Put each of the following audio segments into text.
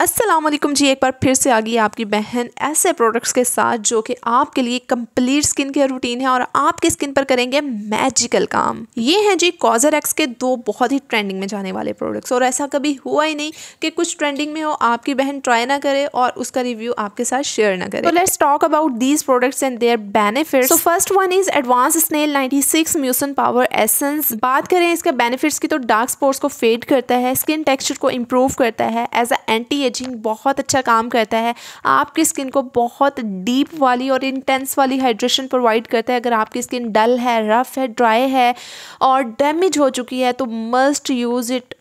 अस्सलाम वालेकुम जी एक बार फिर से आ गई आपकी बहन ऐसे प्रोडक्ट्स के साथ जो कि आपके लिए कंप्लीट स्किन केयर रूटीन है और आपके स्किन पर करेंगे मैजिकल काम ये हैं जी कॉजर एक्स के दो बहुत ही ट्रेंडिंग में जाने वाले प्रोडक्ट्स और ऐसा कभी हुआ ही नहीं कि कुछ ट्रेंडिंग में हो आपकी बहन ट्राई ना करे और उसका रिव्यू आपके साथ शेयर ना करे let's talk about these products and their benefit so first one is advance snail ninety six mucin power essence बात करें इसके बेनिफिट्स की तो डार्क स्पॉट्स को फेड करता है स्किन टेक्सचर को इम्प्रूव करता है एज अ एंटी एजिंग बहुत अच्छा काम करता है आपकी स्किन को बहुत डीप वाली और इंटेंस वाली हाइड्रेशन प्रोवाइड करता है अगर आपकी स्किन डल है रफ़ है ड्राई है और डैमेज हो चुकी है तो मस्ट यूज़ इट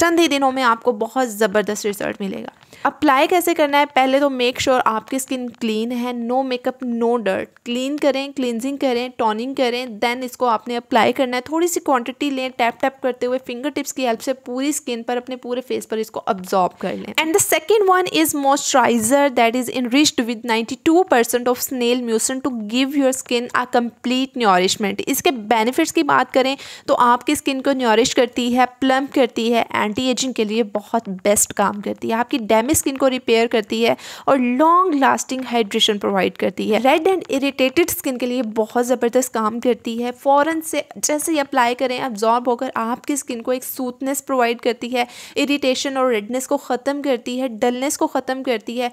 चंद ही दिनों में आपको बहुत ज़बरदस्त रिजल्ट मिलेगा अप्लाई कैसे करना है पहले तो मेक श्योर sure आपकी स्किन क्लीन है no makeup no dirt clean करें क्लिनजिंग करें टॉनिंग करें देन इसको आपने अप्लाई करना है थोड़ी सी क्वांटिटी लें टैप टैप करते हुए फिंगर टिप्स की हेल्प से पूरी स्किन पर अपने पूरे फेस पर इसको अब्जॉर्ब कर लें and the second one is moisturiser that is enriched with ninety two percent of snail mucin to give your skin a complete nourishment इसके बेनिफिट्स की बात करें तो आपकी स्किन को न्योरिश करती है प्लम्प करती है एंटी एजिंग के लिए बहुत बेस्ट काम करती है आपकी डेप डैमेज स्किन को रिपेयर करती है और लॉन्ग लास्टिंग हाइड्रेशन प्रोवाइड करती है रेड एंड इरिटेटेड स्किन के लिए बहुत ज़बरदस्त काम करती है फ़ौरन से जैसे ही अप्लाई करें अब्जॉर्ब होकर आपकी स्किन को एक सूथनेस प्रोवाइड करती है इरीटेशन और रेडनेस को ख़त्म करती है डलनेस को ख़त्म करती है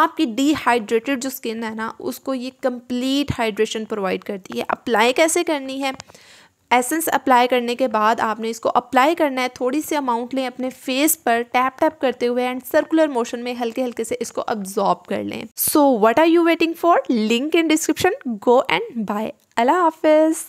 आपकी डिहाइड्रेटेड जो स्किन है ना उसको ये कम्प्लीट हाइड्रेशन प्रोवाइड करती है अप्लाई कैसे करनी है एसेंस अप्लाई करने के बाद आपने इसको अप्लाई करना है थोड़ी सी अमाउंट लें अपने फेस पर टैप टैप करते हुए एंड सर्कुलर मोशन में हल्के हल्के से इसको अब्जॉर्ब कर लें so what are you waiting for link in description go and buy अला हाफिज़